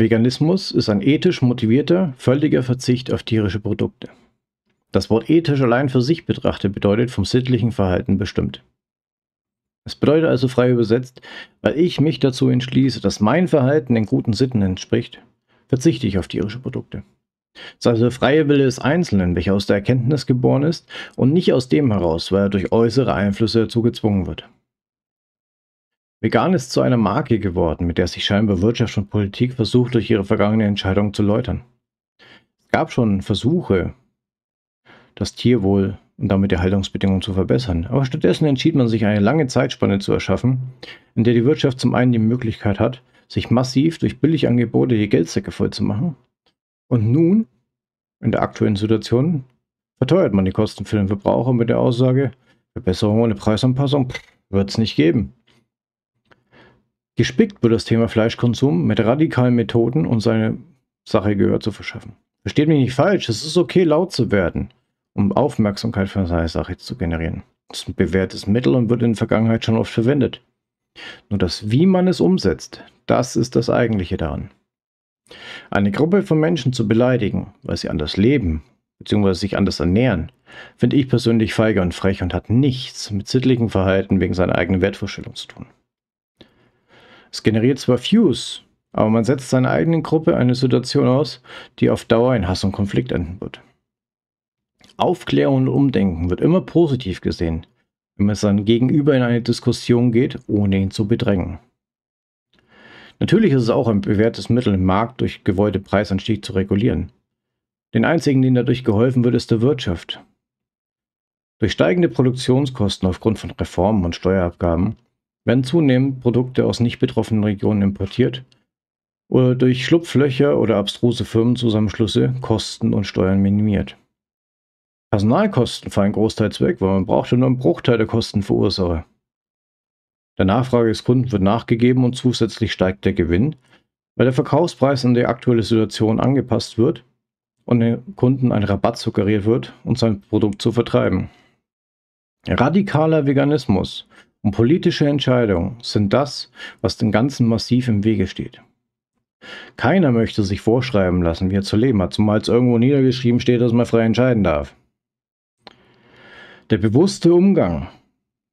Veganismus ist ein ethisch motivierter, völliger Verzicht auf tierische Produkte. Das Wort ethisch allein für sich betrachtet bedeutet vom sittlichen Verhalten bestimmt. Es bedeutet also frei übersetzt, weil ich mich dazu entschließe, dass mein Verhalten den guten Sitten entspricht, verzichte ich auf tierische Produkte. Es ist also der freie Wille des Einzelnen, welcher aus der Erkenntnis geboren ist und nicht aus dem heraus, weil er durch äußere Einflüsse dazu gezwungen wird. Vegan ist zu einer Marke geworden, mit der sich scheinbar Wirtschaft und Politik versucht, durch ihre vergangene Entscheidung zu läutern. Es gab schon Versuche, das Tierwohl und damit die Haltungsbedingungen zu verbessern, aber stattdessen entschied man sich, eine lange Zeitspanne zu erschaffen, in der die Wirtschaft zum einen die Möglichkeit hat, sich massiv durch Billigangebote die Geldsäcke vollzumachen. Und nun, in der aktuellen Situation, verteuert man die Kosten für den Verbraucher mit der Aussage, Verbesserung ohne Preisanpassung wird es nicht geben. Gespickt wird das Thema Fleischkonsum mit radikalen Methoden, um seine Sache Gehör zu verschaffen. Versteht mich nicht falsch, es ist okay, laut zu werden, um Aufmerksamkeit für seine Sache zu generieren. Das ist ein bewährtes Mittel und wird in der Vergangenheit schon oft verwendet. Nur das, wie man es umsetzt, das ist das Eigentliche daran. Eine Gruppe von Menschen zu beleidigen, weil sie anders leben bzw. sich anders ernähren, finde ich persönlich feige und frech und hat nichts mit sittlichen Verhalten wegen seiner eigenen Wertvorstellung zu tun. Es generiert zwar Views, aber man setzt seiner eigenen Gruppe eine Situation aus, die auf Dauer in Hass und Konflikt enden wird. Aufklärung und Umdenken wird immer positiv gesehen, wenn man sein Gegenüber in eine Diskussion geht, ohne ihn zu bedrängen. Natürlich ist es auch ein bewährtes Mittel den Markt, durch gewollte Preisanstieg zu regulieren. Den einzigen, denen dadurch geholfen wird, ist der Wirtschaft. Durch steigende Produktionskosten aufgrund von Reformen und Steuerabgaben werden zunehmend Produkte aus nicht betroffenen Regionen importiert oder äh, durch Schlupflöcher oder abstruse Firmenzusammenschlüsse Kosten und Steuern minimiert. Personalkosten fallen großteils weg, weil man braucht nur einen Bruchteil der Kostenverursacher. Der Nachfrage des Kunden wird nachgegeben und zusätzlich steigt der Gewinn, weil der Verkaufspreis an die aktuelle Situation angepasst wird und dem Kunden ein Rabatt suggeriert wird, um sein Produkt zu vertreiben. Radikaler Veganismus und politische Entscheidungen sind das, was dem Ganzen massiv im Wege steht. Keiner möchte sich vorschreiben lassen, wie er zu leben hat, zumal es irgendwo niedergeschrieben steht, dass man frei entscheiden darf. Der bewusste Umgang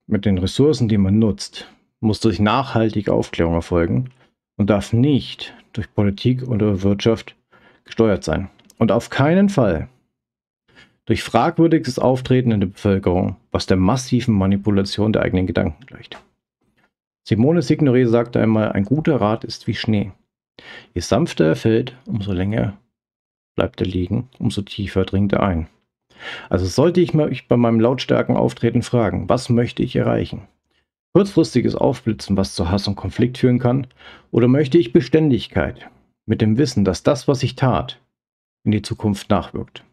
mit den Ressourcen, die man nutzt, muss durch nachhaltige Aufklärung erfolgen und darf nicht durch Politik oder Wirtschaft gesteuert sein. Und auf keinen Fall durch fragwürdiges Auftreten in der Bevölkerung, was der massiven Manipulation der eigenen Gedanken gleicht. Simone Signore sagte einmal, ein guter Rat ist wie Schnee. Je sanfter er fällt, umso länger bleibt er liegen, umso tiefer dringt er ein. Also sollte ich mich bei meinem lautstärken Auftreten fragen, was möchte ich erreichen? Kurzfristiges Aufblitzen, was zu Hass und Konflikt führen kann? Oder möchte ich Beständigkeit mit dem Wissen, dass das, was ich tat, in die Zukunft nachwirkt?